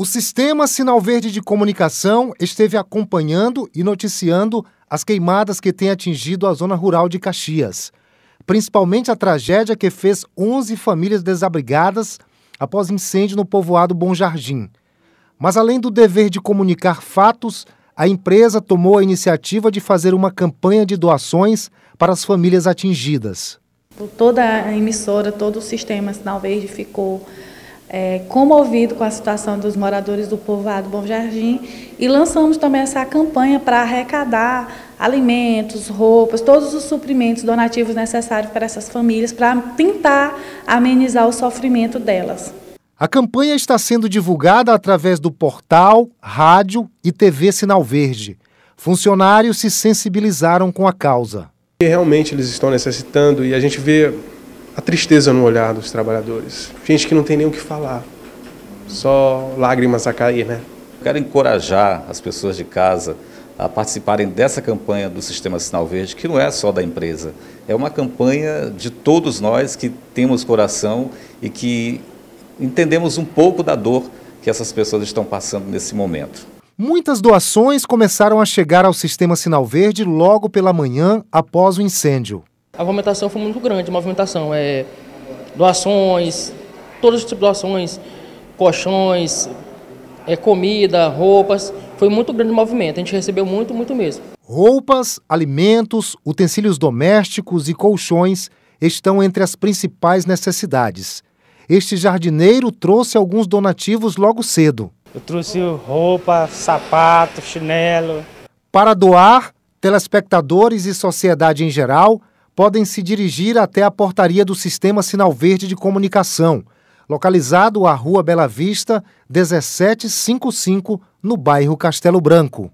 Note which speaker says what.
Speaker 1: O sistema Sinal Verde de Comunicação esteve acompanhando e noticiando as queimadas que têm atingido a zona rural de Caxias, principalmente a tragédia que fez 11 famílias desabrigadas após incêndio no povoado Bom Jardim. Mas além do dever de comunicar fatos, a empresa tomou a iniciativa de fazer uma campanha de doações para as famílias atingidas.
Speaker 2: Toda a emissora, todo o sistema Sinal Verde ficou é, comovido com a situação dos moradores do povoado Bom Jardim e lançamos também essa campanha para arrecadar alimentos, roupas, todos os suprimentos donativos necessários para essas famílias para tentar amenizar o sofrimento delas.
Speaker 1: A campanha está sendo divulgada através do portal, rádio e TV Sinal Verde. Funcionários se sensibilizaram com a causa.
Speaker 3: Realmente eles estão necessitando e a gente vê a tristeza no olhar dos trabalhadores. Gente que não tem nem o que falar, só lágrimas a cair, né? Quero encorajar as pessoas de casa a participarem dessa campanha do Sistema Sinal Verde, que não é só da empresa, é uma campanha de todos nós que temos coração e que entendemos um pouco da dor que essas pessoas estão passando nesse momento.
Speaker 1: Muitas doações começaram a chegar ao Sistema Sinal Verde logo pela manhã após o incêndio
Speaker 4: a movimentação foi muito grande, a movimentação. É, doações, todos os tipos de doações, colchões, é, comida, roupas. Foi muito grande o movimento, a gente recebeu muito, muito mesmo.
Speaker 1: Roupas, alimentos, utensílios domésticos e colchões estão entre as principais necessidades. Este jardineiro trouxe alguns donativos logo cedo.
Speaker 4: Eu trouxe roupa, sapato, chinelo.
Speaker 1: Para doar, telespectadores e sociedade em geral podem se dirigir até a portaria do Sistema Sinal Verde de Comunicação, localizado à Rua Bela Vista, 1755, no bairro Castelo Branco.